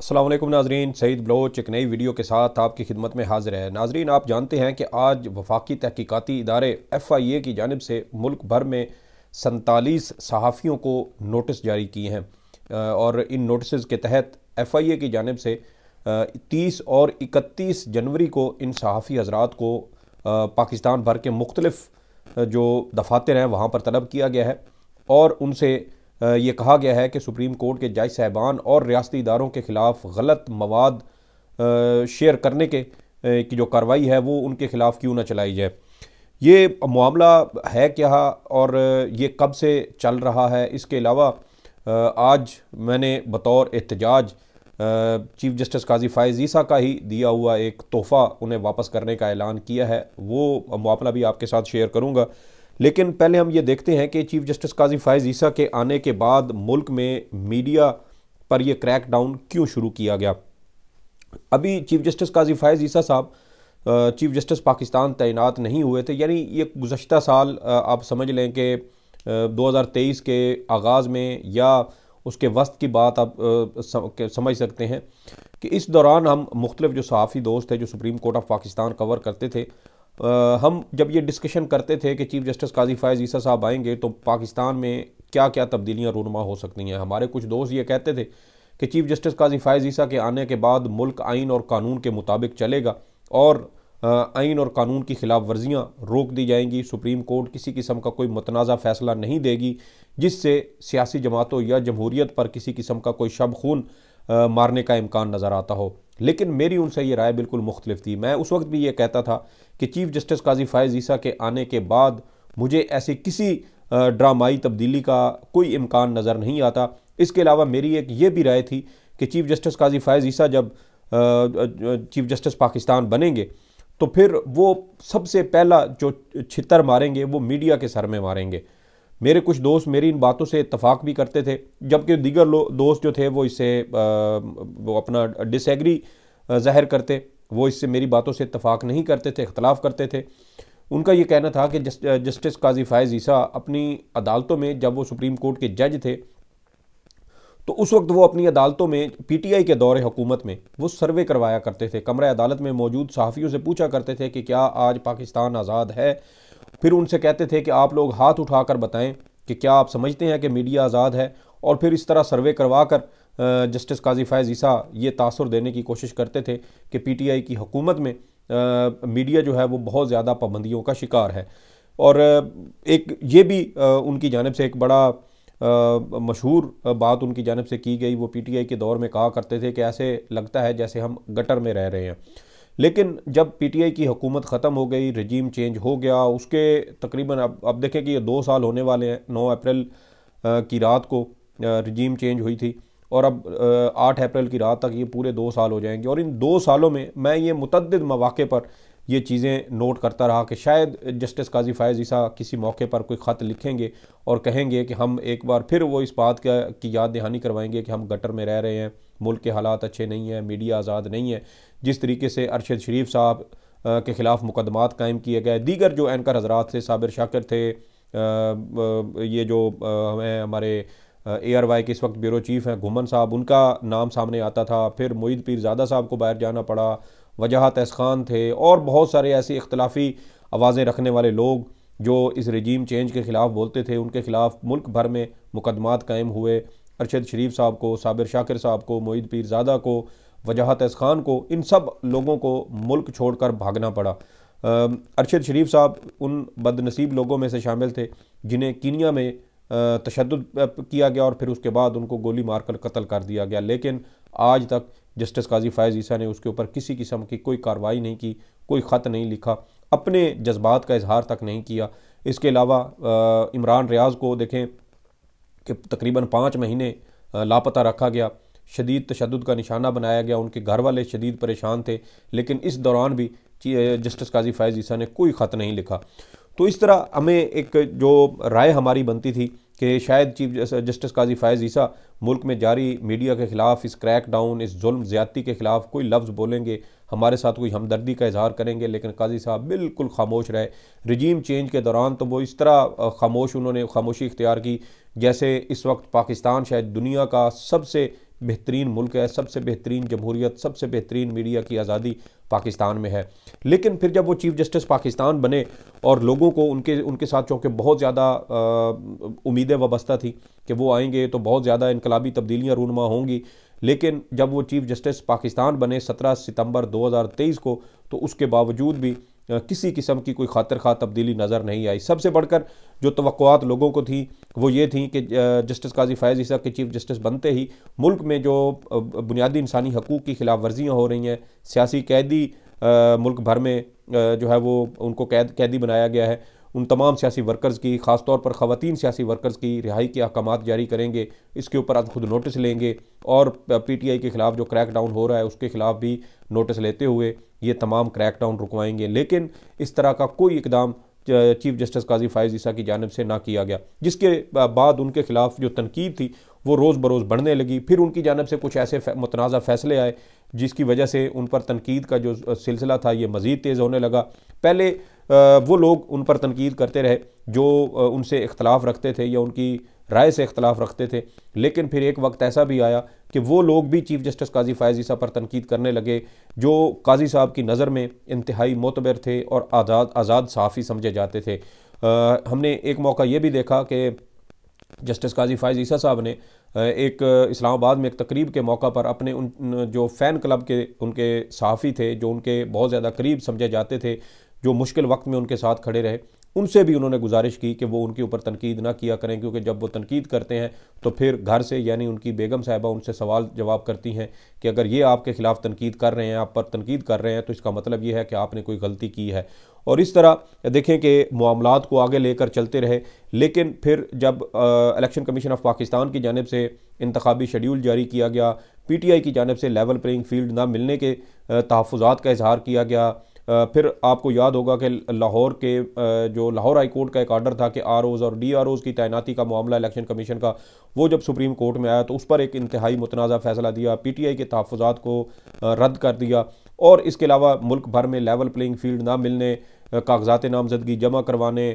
असलम नाजरीन सईद बलोच एक नई वीडियो के साथ आपकी खिदमत में हाजिर है नाजरीन आप जानते हैं कि आज वफाकी तहकीकती इदारे एफ़ आई ए की जानब से मुल्क भर में सैतालीस सहाफ़ियों को नोटिस जारी किए हैं और इन नोटिस के तहत एफ़ आई ए की जानब से तीस और इकतीस जनवरी को इन सहाफ़ी हजरात को पाकिस्तान भर के मुख्तलफ़ जो दफातर हैं वहाँ पर तलब किया गया है और उनसे ये कहा गया है कि सुप्रीम कोर्ट के जज साहबान और रियाती इदारों के ख़िलाफ़ गलत मवाद शेयर करने के की जो कार्रवाई है वो उनके ख़िलाफ़ क्यों ना चलाई जाए ये मामला है क्या और ये कब से चल रहा है इसके अलावा आज मैंने बतौर एहतजाज चीफ जस्टिस काजी फायज़ ईसा का ही दिया हुआ एक तोहफ़ा उन्हें वापस करने का ऐलान किया है वो मामला भी आपके साथ शेयर करूँगा लेकिन पहले हम ये देखते हैं कि चीफ जस्टिस काजी फायज ईसा के आने के बाद मुल्क में मीडिया पर यह क्रैक डाउन क्यों शुरू किया गया अभी चीफ जस्टिस काजी फायज ईसा साहब चीफ जस्टिस पाकिस्तान तैनात नहीं हुए थे यानी ये गुज्त साल आप समझ लें कि 2023 के आगाज़ में या उसके वस्त की बात आप समझ सकते हैं कि इस दौरान हम मुख्तलिफ जो सहाफ़ी दोस्त हैं जो Supreme Court of Pakistan cover करते थे आ, हम जब ये डिस्कशन करते थे कि चीफ जस्टिस काजी फायज ईसा साहब आएंगे तो पाकिस्तान में क्या क्या तब्दीलियाँ रूनमा हो सकती हैं हमारे कुछ दोस्त ये कहते थे कि चीफ जस्टिस काजी फायज ईसा के आने के बाद मुल्क आइन और कानून के मुताबिक चलेगा और आइन और कानून की खिलाफ वर्जियाँ रोक दी जाएंगी सुप्रीम कोर्ट किसी किस्म का कोई मतनाज़ा फैसला नहीं देगी जिससे सियासी जमातों या जमहूरीत पर किसी किस्म का कोई शब खून मारने का इम्कान नज़र आता हो लेकिन मेरी उनसे ये राय बिल्कुल मुख्तलिफ थी मैं उस वक्त भी ये कहता था कि चीफ जस्टिस काजी फ़ायज़ ईसा के आने के बाद मुझे ऐसी किसी ड्रामाई तब्दीली का कोई इम्कान नज़र नहीं आता इसके अलावा मेरी एक ये भी राय थी कि चीफ जस्टिस काजी फ़ायज़ ईसा जब चीफ जस्टिस पाकिस्तान बनेंगे तो फिर वो सबसे पहला जो छितर मारेंगे वो मीडिया के सर में मारेंगे मेरे कुछ दोस्त मेरी इन बातों से इतफाक़ भी करते थे जबकि दीगर दोस्त जो थे वो इससे वो अपना डिसग्री ज़ाहिर करते वो इससे मेरी बातों से इतफाक़ नहीं करते थे इख्तलाफ करते थे उनका ये कहना था कि जस्ट, जस्टिस काजी फ़ायज़ ईसा अपनी अदालतों में जब वो सुप्रीम कोर्ट के जज थे तो उस वक्त वो अपनी अदालतों में पीटीआई के दौरे हुकूमत में वो सर्वे करवाया करते थे कमरे अदालत में मौजूद सहाफ़ियों से पूछा करते थे कि क्या आज पाकिस्तान आज़ाद है फिर उनसे कहते थे कि आप लोग हाथ उठाकर बताएं कि क्या आप समझते हैं कि मीडिया आज़ाद है और फिर इस तरह सर्वे करवा कर जस्टिस काजी फैज़ ईसा ये तासर देने की कोशिश करते थे कि पीटीआई की हुकूमत में आ, मीडिया जो है वो बहुत ज़्यादा पाबंदियों का शिकार है और एक ये भी आ, उनकी जानब से एक बड़ा मशहूर बात उनकी जानब से की गई वो पीटीआई के दौर में कहा करते थे कि ऐसे लगता है जैसे हम गटर में रह रहे हैं लेकिन जब पीटीआई की हुकूमत ख़त्म हो गई रजीम चेंज हो गया उसके तकरीबन अब अब देखें कि ये दो साल होने वाले हैं नौ अप्रैल की रात को रजीम चेंज हुई थी और अब आठ अप्रैल की रात तक ये पूरे दो साल हो जाएंगे और इन दो सालों में मैं ये मतद मौाक़े पर ये चीज़ें नोट करता रहा कि शायद जस्टिस काजी फ़ायज़ ईसा किसी मौके पर कोई ख़त लिखेंगे और कहेंगे कि हम एक बार फिर वो इस बात का की याद दहानी करवाएंगे कि हम गटर में रह रहे हैं मुल्क के हालात अच्छे नहीं हैं मीडिया आज़ाद नहीं है जिस तरीके से अरशद शरीफ साहब के ख़िलाफ़ मुकदमात कायम किए गए दीगर जो एनकर हजरात थे साबिर शाकिर थे ये जो हमें हमारे ए आर वाई के इस वक्त ब्यूरो चीफ़ हैं घुमन साहब उनका नाम सामने आता था फिर मोईद पीरजादा साहब को बाहर जाना पड़ा वजाहत एस खान थे और बहुत सारे ऐसे इख्लाफी आवाज़ें रखने वाले लोग जो इस रजीम चेंज के ख़िलाफ़ बोलते थे उनके ख़िलाफ़ मुल्क भर में मुकदमात कायम हुए अरशद शरीफ साहब को साबिर शाकिर साहब को पीर पीरजादा को वजाहत एस खान को इन सब लोगों को मुल्क छोड़कर भागना पड़ा अरशद शरीफ साहब उन बदनसीब लोगों में से शामिल थे जिन्हें कीनिया में तशद किया गया और फिर उसके बाद उनको गोली मारकर कत्ल कर दिया गया लेकिन आज तक जस्टिस काजी फायज़ ईसा ने उसके ऊपर किसी किस्म की कोई कार्रवाई नहीं की कोई ख़त नहीं लिखा अपने जज्बात का इजहार तक नहीं किया इसके अलावा इमरान रियाज को देखें कि तकरीबन पाँच महीने लापता रखा गया शदीद तशद का निशाना बनाया गया उनके घर वाले शदीद परेशान थे लेकिन इस दौरान भी जस्टिस काजी फ़ैज़ ईसा ने कोई ख़त नहीं लिखा तो इस तरह हमें एक जो राय हमारी बनती थी कि शायद चीफ जस्टिस काजी फ़ैज़ ईसा मुल्क में जारी मीडिया के ख़िलाफ़ इस क्रैक डाउन इस जुल्म ज़्यादती के ख़िलाफ़ कोई लफ्ज़ बोलेंगे हमारे साथ कोई हमदर्दी का इजहार करेंगे लेकिन काजी साहब बिल्कुल खामोश रहे रजीम चेंज के दौरान तो वो इस तरह खामोश उन्होंने खामोशी इख्तियार की जैसे इस वक्त पाकिस्तान शायद दुनिया का सबसे बेहतरीन मुल्क है सबसे बेहतरीन जमहूरीत सबसे बेहतरीन मीडिया की आज़ादी पाकिस्तान में है लेकिन फिर जब वो चीफ जस्टिस पाकिस्तान बने और लोगों को उनके उनके साथ चूँकि बहुत ज़्यादा उम्मीदें वाबस्ता थी कि वो आएंगे तो बहुत ज़्यादा इनकलाबी तब्दीलियाँ रूनमा होंगी लेकिन जब वो चीफ जस्टिस पाकिस्तान बने 17 सितंबर 2023 को तो उसके बावजूद भी किसी किस्म की कोई खातर खा तब्दीली नज़र नहीं आई सबसे बढ़कर जो तो लोगों को थी वो ये थी कि जस्टिस काजी फ़ैज़ ईसा के चीफ जस्टिस बनते ही मुल्क में जो बुनियादी इंसानी हकूक़ की खिलाफ वर्जियाँ हो रही हैं सियासी कैदी मुल्क भर में जो है वो उनको कैद कैदी बनाया गया है उन तमाम सियासी वर्कर्स की खासतौर पर खातन सियासी वर्कर्स की रिहाई के अहकाम जारी करेंगे इसके ऊपर आज खुद नोटिस लेंगे और पी टी आई के ख़िलाफ़ जो क्रैक डाउन हो रहा है उसके ख़िलाफ़ भी नोटिस लेते हुए ये तमाम क्रैक डाउन रुकवाएंगे लेकिन इस तरह का कोई इकदाम चीफ जस्टिस काजी फायज ईसा की जानब से ना किया गया जिसके बाद उनके ख़िलाफ़ जो तनकीद थी वो रोज़ बरोज़ बढ़ने लगी फिर उनकी जानब से कुछ ऐसे मतनाज़ फ़ैसले आए जिसकी वजह से उन पर तनकीद का जो सिलसिला था ये मज़ीद तेज़ होने लगा पहले वो लोग उन पर तनकीद करते रहे जो उनसे इख्तलाफ रखते थे या उनकी राय से इख्तलाफ रखते थे लेकिन फिर एक वक्त ऐसा भी आया कि वो लोग भी चीफ जस्टिस काजी फ़ायज़ ईसा पर तनकीद करने लगे जो काजी साहब की नज़र में इंतहाई मोतबर थे और आज़ाद आज़ाद सहाफ़ी समझे जाते थे आ, हमने एक मौका ये भी देखा कि जस्टिस काजी फ़ायज़ ईसा साहब ने एक इस्लामाबाद में एक तकरीब के मौका पर अपने उन जो फ़ैन क्लब के उनके सहाफ़ी थे जो उनके बहुत ज़्यादा करीब समझे जाते थे जो मुश्किल वक्त में उनके साथ खड़े रहे उनसे भी उन्होंने गुजारिश की कि वो उनके ऊपर तनकीद ना किया करें क्योंकि जब वो तनकीद करते हैं तो फिर घर से यानी उनकी बेगम साहिबा उनसे सवाल जवाब करती हैं कि अगर ये आपके ख़िलाफ़ तनकीद कर रहे हैं आप पर तनकीद कर रहे हैं तो इसका मतलब ये है कि आपने कोई गलती की है और इस तरह देखें कि मामला को आगे लेकर चलते रहे लेकिन फिर जब इलेक्शन कमीशन ऑफ पाकिस्तान की जानब से इंतबी शेड्यूल जारी किया गया पी टी आई की जानब से लेवल प्लेइंग फील्ड ना मिलने के तहफ़ात का इजहार किया गया फिर आपको याद होगा कि लाहौर के जो लाहौर हाई कोर्ट का एक आर्डर था कि आर और डी आर की तैनाती का मामला इलेक्शन कमीशन का वो जब सुप्रीम कोर्ट में आया तो उस पर एक इंतहाई मुतनाज़ फैसला दिया पी टी आई के तहफ़ात को रद्द कर दिया और इसके अलावा मुल्क भर में लेवल प्लेइंग फील्ड ना मिलने कागजात नामजदगी जमा करवाने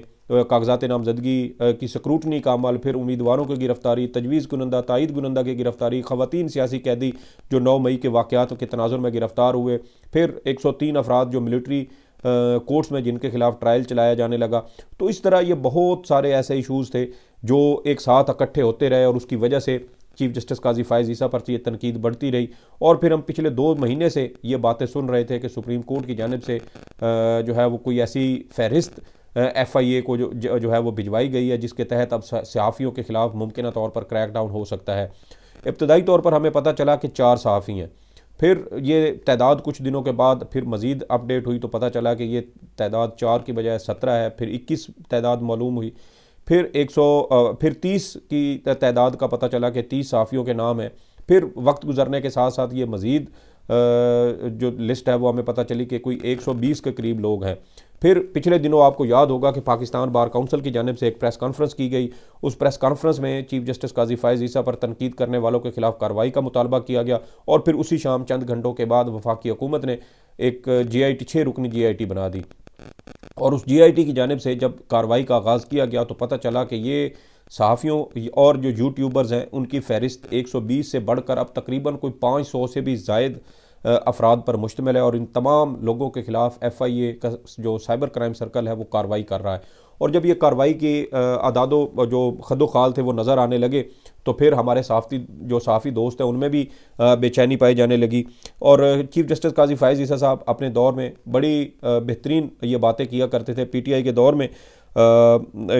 कागजात नामजदगी की स्क्रूटनी का अमल फिर उम्मीदवारों की गिरफ्तारी तजवीज़ गुनंदा तइद गुनंदा की गिरफ्तारी खवतिन सियासी कैदी जो नौ मई के वाक़ात के तनाजुर में गिरफ़्तार हुए फिर एक सौ तीन अफराद जो मिलिट्री कोर्ट्स में जिनके खिलाफ ट्रायल चलाया जाने लगा तो इस तरह ये बहुत सारे ऐसे इशूज़ थे जो एक साथ इकट्ठे होते रहे और उसकी वजह से चीफ जस्टिस काजी फायज ईसा पर तो यह तनकीद बढ़ती रही और फिर हम पिछले दो महीने से ये बातें सुन रहे थे कि सुप्रीम कोर्ट की जानब से जो है वो कोई ऐसी फहरिस्त एफ आई ए को जो जो है वो भिजवाई गई है जिसके तहत अब सहाफ़ियों के ख़िलाफ़ मुमकिन तौर पर क्रैक डाउन हो सकता है इब्तदाई तौर पर हमें पता चला कि चार सहाफ़ी हैं फिर ये तादाद कुछ दिनों के बाद फिर मज़ीद अपडेट हुई तो पता चला कि ये तादाद चार की बजाय सत्रह है फिर इक्कीस तादाद मालूम हुई फिर एक सौ फिर तीस की तादाद का पता चला कि तीस सहाफ़ियों के नाम हैं फिर वक्त गुजरने के साथ साथ ये मज़ीद जो लिस्ट है वो हमें पता चली कि कोई एक सौ बीस के करीब लोग हैं फिर पिछले दिनों आपको याद होगा कि पाकिस्तान बार काउंसिल की जानब से एक प्रेस कॉन्फ्रेंस की गई उस प्रेस कॉन्फ्रेंस में चीफ जस्टिस काजी फायज ईसा पर तनकीद करने वालों के खिलाफ कार्रवाई का मुतालबा किया गया और फिर उसी शाम चंद घंटों के बाद वफाकी हुकूमत ने एक जी आई टी छः रुकनी जी आई टी बना दी और उस जी आई टी की जानब से जब कार्रवाई का आगाज़ किया गया तो पता चला कि ये सहाफ़ियों और जो यूट्यूबर्स हैं उनकी फहरिस्त एक सौ बीस से बढ़कर अब तकरीबन कोई सौ से भी जायद अफराद पर मुश्तम है और इन तमाम लोगों के ख़िलाफ़ एफ़ आई ए का जो साइबर क्राइम सर्कल है वो कार्रवाई कर रहा है और जब ये कार्रवाई के अदादो जो खदो खाल थे वो नज़र आने लगे तो फिर हमारे सहाफ़ी जो साफ़ी दोस्त हैं उनमें भी बेचैनी पाई जाने लगी और चीफ जस्टिस काजी फ़ायज़ ईसा साहब अपने दौर में बड़ी बेहतरीन ये बातें किया करते थे पीटीआई के दौर में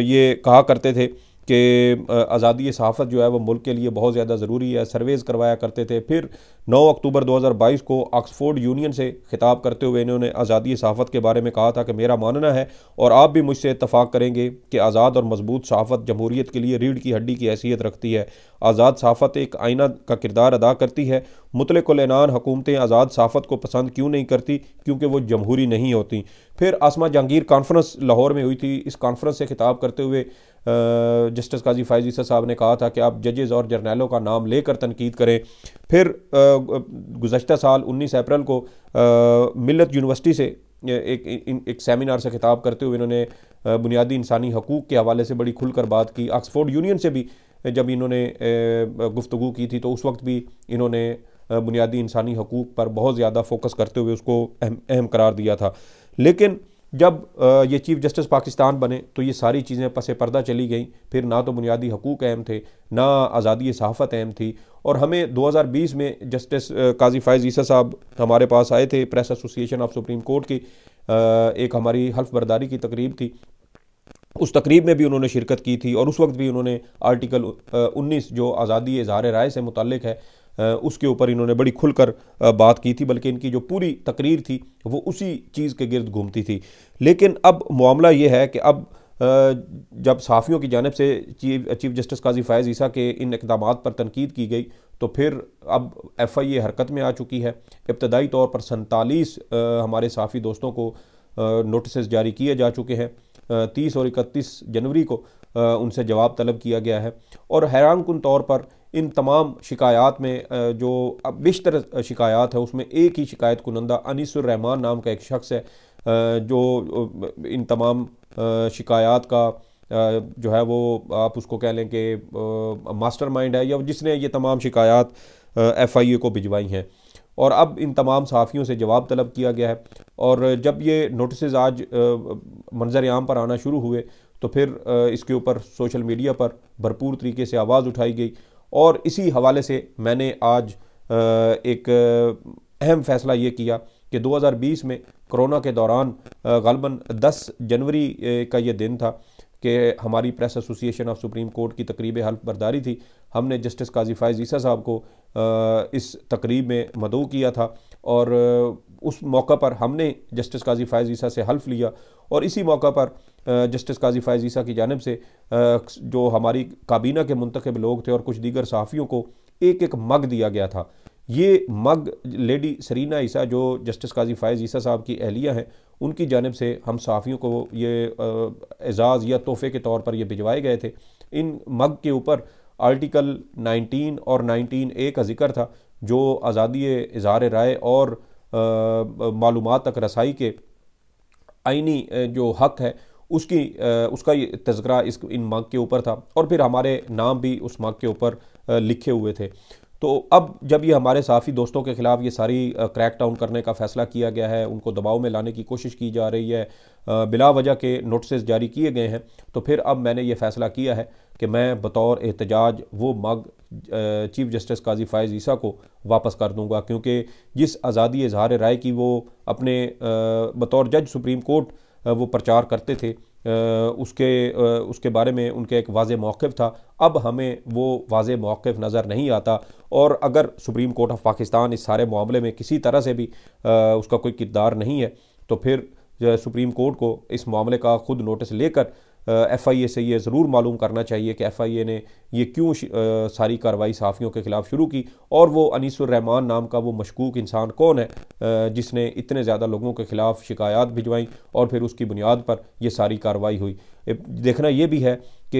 ये कहा करते थे कि आज़ादी सहाफ़त जो है वो मुल्क के लिए बहुत ज़्यादा ज़रूरी है सर्वेज़ करवाया करते थे फिर 9 अक्टूबर 2022 को ऑक्सफोर्ड यूनियन से खिताब करते हुए इन्होंने आज़ादी सहाफ़त के बारे में कहा था कि मेरा मानना है और आप भी मुझसे इतफ़ाक़ करेंगे कि आज़ाद और मजबूत सहाफ़त जमहूरीत के लिए रीढ़ की हड्डी की हैसियत रखती है आज़ाद सहाफ़त एक आइना का किरदार अदा करती है मुतलकुलनान हुकूमतें आज़ाद सहाफ़त को पसंद क्यों नहीं करती क्योंकि वो जमहूरी नहीं होती फिर आसमा जहांगीर कॉन्फ्रेंस लाहौर में हुई थी इस कॉन्फ्रेंस से खिताब करते हुए जस्टिस काजी फायजी साहब ने कहा था कि आप जजेज़ और जर्नैलों का नाम लेकर तनकीद करें फिर गुजशत साल उन्नीस अप्रैल को मिलत यूनिवर्सिटी से एक एक, एक सेमिनार से खिताब करते हुए इन्होंने बुनियादी इंसानी हकूक़ के हवाले से बड़ी खुलकर बात की ऑक्सफोर्ड यूनियन से भी जब इन्होंने गुफ्तु की थी तो उस वक्त भी इन्होंने बुनियादी इंसानी हकूक़ पर बहुत ज़्यादा फोकस करते हुए उसको अहम अहम करार दिया था लेकिन जब ये चीफ जस्टिस पाकिस्तान बने तो ये सारी चीज़ें पसे पर्दा चली गई फिर ना तो बुनियादी हकूक़ अहम थे ना आज़ादी सहाफ़त अहम थी और हमें 2020 में जस्टिस काजी फ़ायज़ ईसा साहब हमारे पास आए थे Press Association of Supreme Court की एक हमारी हल्फ बर्दारी की तकरीब थी उस तकरीब में भी उन्होंने शिरकत की थी और उस वक्त भी उन्होंने आर्टिकल 19 जो आज़ादी इजहार राय से मुतल है उसके ऊपर इन्होंने बड़ी खुलकर बात की थी बल्कि इनकी जो पूरी तकरीर थी वो उसी चीज़ के गिर्द घूमती थी लेकिन अब मामला ये है कि अब जब साफ़ियों की जानब से chief chief justice Qazi Faez Isa के इन इकदाम पर तनकीद की गई तो फिर अब एफ़ आई ए हरकत में आ चुकी है इब्तदाई तौर पर सैंतालीस हमारे साफ़ी दोस्तों को नोटिस जारी किए जा चुके हैं तीस और इकतीस जनवरी को उनसे जवाब तलब किया गया है और हैरान कन तौर पर इन तमाम शिकायात में जो बेशतर शिकायात है उसमें एक ही शिकायत कुनंदा अनिसुररहमान नाम का एक शख्स है जो इन तमाम शिकायात का जो है वो आप उसको कह लें कि मास्टर माइंड है या जिसने ये तमाम शिकायात एफ आई ए को भिजवाई हैं और अब इन तमाम सहाफ़ियों से जवाब तलब किया गया है और जब ये नोटिस आज मंजर आम पर आना शुरू हुए तो फिर इसके ऊपर सोशल मीडिया पर भरपूर तरीके से आवाज़ उठाई गई और इसी हवाले से मैंने आज एक अहम फैसला ये किया कि 2020 में कोरोना के दौरान गलबन 10 जनवरी का ये दिन था कि हमारी Press Association of Supreme Court की तकरीब हल्फ बर्दारी थी हमने जस्टिस काजी फायज ईसा साहब को इस तकरीब में मदऊ किया था और उस मौका पर हमने जस्टिस काजी फायज ईसा से हल्फ लिया और इसी मौका पर जस्टिस काजी फायज ईसा की जानब से जो हमारी काबीना के मंतखब लोग थे और कुछ दीगर सहाफ़ियों को एक एक मग दिया गया था ये मग लेडी सरीना ईसा जो जस्टिस काजी फायज ईसा साहब की अहलिया हैं उनकी जानब से हम सहाफ़ियों को ये एजाज़ या तोहफ़े के तौर पर ये भिजवाए गए थे इन मग के ऊपर आर्टिकल 19 और 19 ए का जिक्र था जो आज़ादी इज़हार राय और मालूम तक रसाई के आइनी जो हक़ है उसकी उसका तस्करा इस इन मग के ऊपर था और फिर हमारे नाम भी उस मग के ऊपर लिखे हुए थे तो अब जब ये हमारे साफ़ी दोस्तों के ख़िलाफ़ ये सारी क्रैक डाउन करने का फ़ैसला किया गया है उनको दबाव में लाने की कोशिश की जा रही है बिला वजह के नोटिस जारी किए गए हैं तो फिर अब मैंने ये फ़ैसला किया है कि मैं बतौर एहतजाज वो mug chief justice Qazi Faez Isa को वापस कर दूंगा क्योंकि जिस आज़ादी इजहार राय की वो अपने बतौर जज सुप्रीम कोर्ट वो प्रचार करते थे उसके उसके बारे में उनके एक वाज मौक़ था अब हमें वो वाज मौक़ नज़र नहीं आता और अगर सुप्रीम कोर्ट ऑफ पाकिस्तान इस सारे मामले में किसी तरह से भी उसका कोई किरदार नहीं है तो फिर सुप्रीम कोर्ट को इस मामले का ख़ुद नोटिस लेकर एफ़ आई ए से ये ज़रूर मालूम करना चाहिए कि एफ़ आई ए ने ये क्यों सारी कार्रवाई सहाफ़ियों के ख़िलाफ़ शुरू की और वो अनीसुररहमान नाम का वो मशकूक इंसान कौन है जिसने इतने ज़्यादा लोगों के ख़िलाफ़ शिकायत भिजवाई और फिर उसकी बुनियाद पर यह सारी कार्रवाई हुई देखना ये भी है कि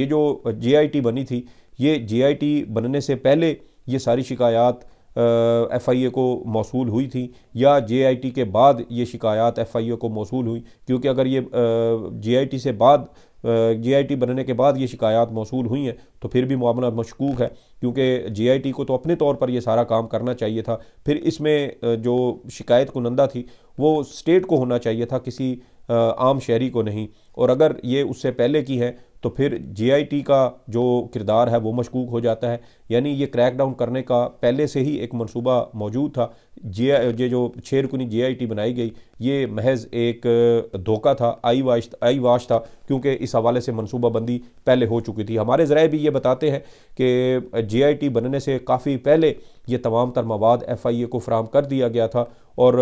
ये जो जे आई टी बनी थी ये जे आई टी बनने से पहले ये सारी शिकायत एफ़ आई ए को मौसू हुई थी या जे आई टी के बाद ये शिकायत एफ़ आई ए को मौसू हुई क्योंकि अगर ये जे आई टी से बाद जे आई टी बनने के बाद ये शिकायत मौसू हुई हैं तो फिर भी मामला मशकूक है क्योंकि जे आई टी को तो अपने तौर पर यह सारा काम करना चाहिए था फिर इसमें जो शिकायत कुनंदा थी वो स्टेट को होना चाहिए था किसी आम शहरी को नहीं और अगर ये उससे पहले की है तो फिर जीआईटी का जो किरदार है वो मशकूक हो जाता है यानी ये क्रैक डाउन करने का पहले से ही एक मनसूबा मौजूद था जे ये जो शेर आई टी बनाई गई ये महज एक धोखा था आई वाश आई वाश था क्योंकि इस हवाले से मनसूबाबंदी पहले हो चुकी थी हमारे ज़रा भी ये बताते हैं कि टी बनने से काफ़ी पहले ये तमाम तर मवाद एफ आई ए को फ्राहम कर दिया गया था और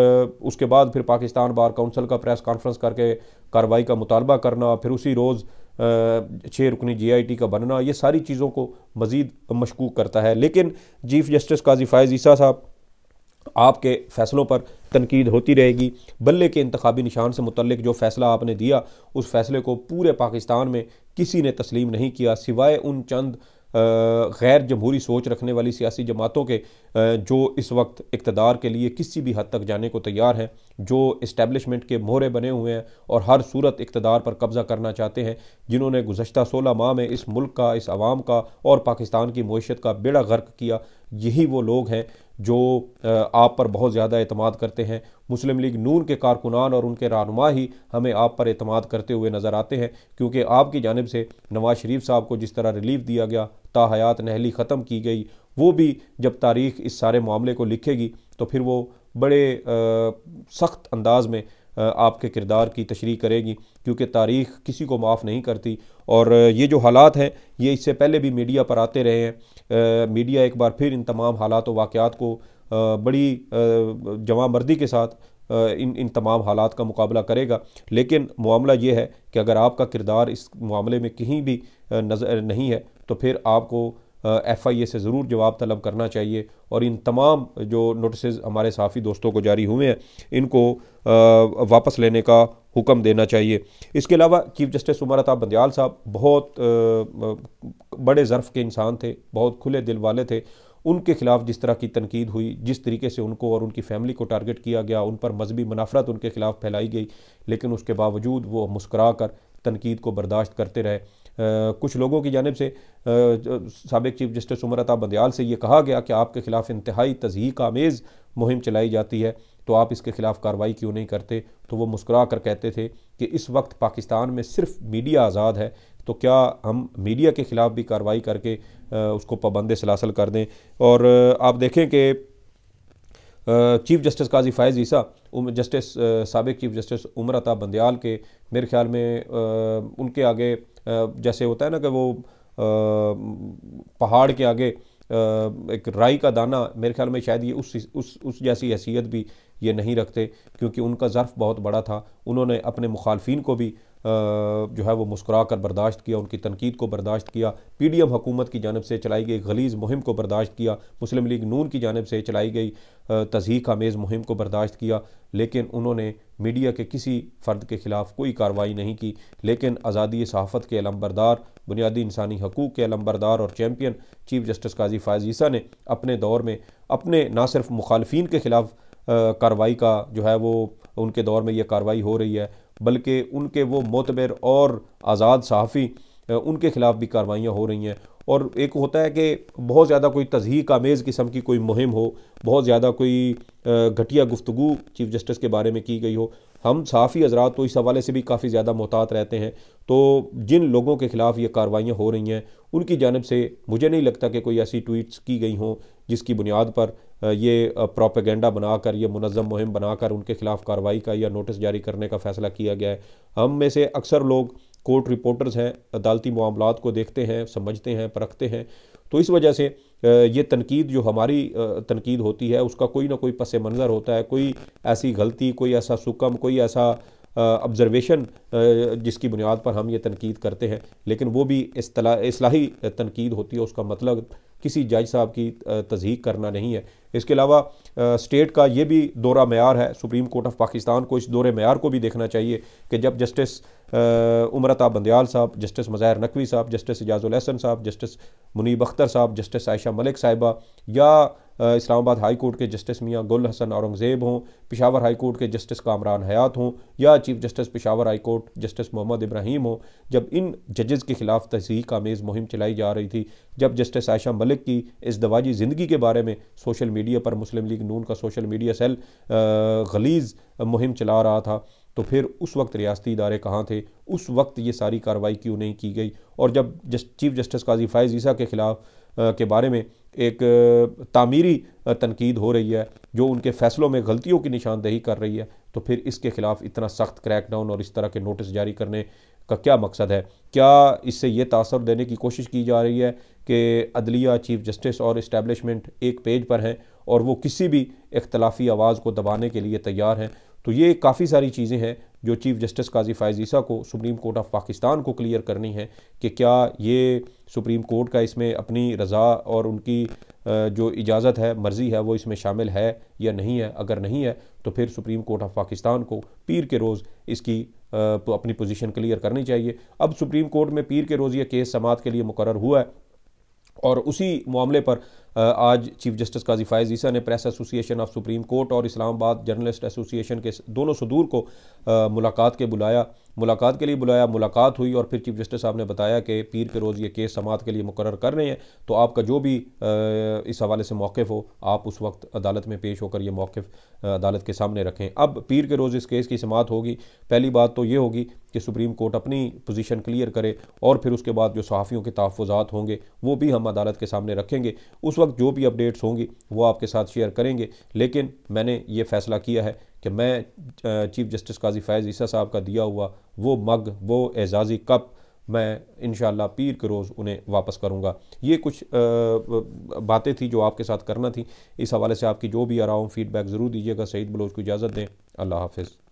उसके बाद फिर पाकिस्तान बार काउंसिल का प्रेस कॉन्फ्रेंस करके कार्रवाई का मुतालबा करना फिर उसी रोज़ छः रुकनी जीआईटी का बनना ये सारी चीज़ों को मज़ीद मशकूक करता है लेकिन चीफ जस्टिस काजी फ़ायज़ ईसा साहब आपके फ़ैसलों पर तनकीद होती रहेगी बल्ले के इंतबी निशान से मुतलक जो फ़ैसला आपने दिया उस फैसले को पूरे पाकिस्तान में किसी ने तस्लीम नहीं किया सिवाय उन चंद गैर जमहूरी सोच रखने वाली सियासी जमातों के जो इस वक्त इकतदार के लिए किसी भी हद तक जाने को तैयार हैं जो इस्टेबलिशमेंट के मोहरे बने हुए हैं और हर सूरत इकतदार पर कब्ज़ा करना चाहते हैं जिन्होंने गुजशत सोलह माह में इस मुल्क का इस आवाम का और पाकिस्तान की मीशत का बेड़ा गर्क किया यही वो लोग हैं जो आप पर बहुत ज़्यादा अतमाद करते हैं मुस्लिम लीग नून के कारकुनान और उनके रहनुमा ही हमें आप पर अतमाद करते हुए नज़र आते हैं क्योंकि आपकी जानब से नवाज शरीफ साहब को जिस तरह रिलीफ दिया गया ताहयात नहली ख़त्म की गई वो भी जब तारीख इस सारे मामले को लिखेगी तो फिर वो बड़े सख्त अंदाज में आपके किरदार की तशरी करेगी क्योंकि तारीख किसी को माफ़ नहीं करती और ये जो हालात हैं ये इससे पहले भी मीडिया पर आते रहे हैं मीडिया एक बार फिर इन तमाम हालात व वाक़ात को बड़ी जमा मर्दी के साथ इन इन तमाम हालात का मुकाबला करेगा लेकिन मामला ये है कि अगर आपका किरदार इस मामले में कहीं भी नज़र नहीं है तो फिर आपको एफ़ आई ए से ज़रूर जवाब तलब करना चाहिए और इन तमाम जो नोटिस हमारे सहाफ़ी दोस्तों को जारी हुए हैं इनको वापस लेने का हुक्म देना चाहिए इसके अलावा चीफ जस्टिस उमर अताब बंदयाल साहब बहुत बड़े ज़र्फ़ के इंसान थे बहुत खुले दिल वाले थे उनके खिलाफ जिस तरह की तनकीद हुई जिस तरीके से उनको और उनकी फैमिली को टारगेट किया गया उन पर मजहबी मुनाफरत उनके खिलाफ फैलाई गई लेकिन उसके बावजूद वो मुस्करा कर तनकीद को बर्दाश्त करते रहे कुछ लोगों की जानब से सबक चीफ जस्टिस उमर अता बंदयाल से ये कहा गया कि आपके खिलाफ इंतहाई तजहीक आमेज़ मुहिम चलाई जाती है तो आप इसके खिलाफ कार्रवाई क्यों नहीं करते तो वो मुस्कुरा कर कहते थे कि इस वक्त पाकिस्तान में सिर्फ मीडिया आज़ाद है तो क्या हम मीडिया के ख़िलाफ़ भी कार्रवाई करके उसको पाबंद सलासल कर दें और आप देखें कि chief justice Qazi Faez Isa justice सबक चीफ जस्टिस उमर अता बंदयाल के मेरे ख्याल में उनके आगे जैसे होता है ना कि वो पहाड़ के आगे एक राई का दाना मेरे ख्याल में शायद ये उस उस उस जैसी हैसियत भी ये नहीं रखते क्योंकि उनका ज़र्फ़ बहुत बड़ा था उन्होंने अपने मुखालफी को भी जो है वो मुस्कुरा कर बर्दाश्त किया उनकी तनकीद को बर्दाश्त किया पी डी एम हकूमत की जानब से चलाई गई गलीज़ मुहिम को बर्दाश्त किया मुस्लिम लीग नून की जानब से चलाई गई तजीक आमेज़ मुहिम को बर्दाश्त किया लेकिन उन्होंने मीडिया के किसी फ़र्द के ख़िलाफ़ कोई कार्रवाई नहीं की लेकिन आज़ादी सहाफ़त के अलम्बरदार बुनियादी इंसानी हकूक़ के अलम्बरदार और champion chief justice Qazi Faez Isa ने अपने दौर में अपने ना सिर्फ मुखालफी के ख़िलाफ़ कार्रवाई का जो है वो उनके दौर में यह कार्रवाई हो रही है बल्कि उनके वो मोतबर और आज़ाद सहाफ़ी उनके ख़िलाफ़ भी कार्रवाइयाँ हो रही हैं और एक होता है कि बहुत ज़्यादा कोई तजहीक आमेज़ किस्म की कोई मुहिम हो बहुत ज़्यादा कोई घटिया गुफ्तु चीफ़ जस्टिस के बारे में की गई हो हम सहाफ़ी हजरात तो इस हवाले से भी काफ़ी ज़्यादा मोहतात रहते हैं तो जिन लोगों के ख़िलाफ़ ये कार्रवाइयाँ हो रही हैं उनकी जानब से मुझे नहीं लगता कि कोई ऐसी ट्वीट्स की गई हों जिसकी बुनियाद पर ये प्रोपेगेंडा बनाकर ये मुनज़म मुहिम बनाकर उनके खिलाफ कार्रवाई का या नोटिस जारी करने का फैसला किया गया है हम में से अक्सर लोग कोर्ट रिपोर्टर्स हैं अदालती मामला को देखते हैं समझते हैं परखते हैं तो इस वजह से ये तनकीद जो हमारी तनकीद होती है उसका कोई ना कोई पस मंज़र होता है कोई ऐसी गलती कोई ऐसा सुकम कोई ऐसा ऑब्ज़रवेशन जिसकी बुनियाद पर हम ये तनकीद करते हैं लेकिन वो भी इसलाही तनकीद होती है उसका मतलब किसी जज साहब की तजहीक करना नहीं है इसके अलावा स्टेट का ये भी दौरा मैार है सुप्रीम कोर्ट ऑफ पाकिस्तान को इस दौरे मैार को भी देखना चाहिए कि जब जस्टिस उमरता बंदयाल साहब जस्टिस मज़ाहिर नकवी साहब जस्टिस एजाज़ुल अहसन साहब जस्टिस मुनीब अख्तर साहब जस्टिस आयशा मलिक साहिबा या इस्लामाबाद हाई कोर्ट के जस्टिस मियाँ गुल हसन औरंगज़ेब हों पिशावर हाई कोर्ट के जस्टिस कामरान हयात हों या chief justice Peshawar High Court justice Mohammad Ibrahim हों जब इन जजेज़ के खिलाफ तहसीक आमेज़ मुहिम चलाई जा रही थी जब जस्टिस आयशा मलिक की इस दवाजी ज़िंदगी के बारे में सोशल मीडिया पर मुस्लिम लीग नून का सोशल मीडिया सेल गलीज़ मुहिम चला रहा था तो फिर उस वक्त रियासती इदारे कहाँ थे उस वक्त ये सारी कार्रवाई क्यों नहीं की गई और जब just chief justice Qazi Faez Isa के ख़िलाफ़ के बारे में एक तामीरी तनकीद हो रही है जो उनके फ़ैसलों में गलतियों की निशानदेही कर रही है तो फिर इसके ख़िलाफ़ इतना सख्त क्रैकडाउन और इस तरह के नोटिस जारी करने का क्या मकसद है क्या इससे ये तासर देने की कोशिश की जा रही है कि अदलिया चीफ जस्टिस और इस्टेबलिशमेंट एक पेज पर हैं और वो किसी भी इख्तलाफी आवाज़ को दबाने के लिए तैयार हैं तो ये काफ़ी सारी चीज़ें हैं जो चीफ जस्टिस काजी फायज ईसा को सुप्रीम कोर्ट ऑफ पाकिस्तान को क्लियर करनी है कि क्या ये सुप्रीम कोर्ट का इसमें अपनी रज़ा और उनकी जो इजाज़त है मर्ज़ी है वो इसमें शामिल है या नहीं है अगर नहीं है तो फिर सुप्रीम कोर्ट ऑफ पाकिस्तान को पीर के रोज़ इसकी अपनी पोजीशन क्लियर करनी चाहिए अब सुप्रीम कोर्ट में पीर के रोज़ ये केस समात के लिए मुकर हुआ है और उसी मामले पर आज चीफ जस्टिस काजी फायज ईसा ने Press Association of Supreme Court और इस्लामाबाद जर्नलिस्ट एसोसिएशन के दोनों सदूर को मुलाकात के बुलाया मुलाकात के लिए बुलाया मुलाकात हुई और फिर चीफ जस्टिस साहब ने बताया कि पीर के रोज़ ये केस समात के लिए मुकर कर रहे हैं तो आपका जो भी इस हवाले से मौक़ हो आप उस वक्त अदालत में पेश होकर ये मौक़ अदालत के सामने रखें अब पीर के रोज़ इस केस की समात होगी पहली बात तो ये होगी कि सुप्रीम कोर्ट अपनी पोजीशन क्लियर करे और फिर उसके बाद जो सहाफ़ियों के तहफ़ात होंगे वो भी हम अदालत के सामने रखेंगे उस वक्त जो भी अपडेट्स होंगी वो आपके साथ शेयर करेंगे लेकिन मैंने ये फ़ैसला किया है कि मैं चीफ जस्टिस काजी फैज़ ईसा साहब का दिया हुआ वो मग वो एजाज़ी कप मैं इन पीर के रोज़ उन्हें वापस करूँगा ये कुछ बातें थी जो आपके साथ करना थी इस हवाले से आपकी जो भी आ रहा हूँ फीडबैक ज़रूर दीजिएगा सईद बलोच को इजाज़त दें अल्लाह हाफिज़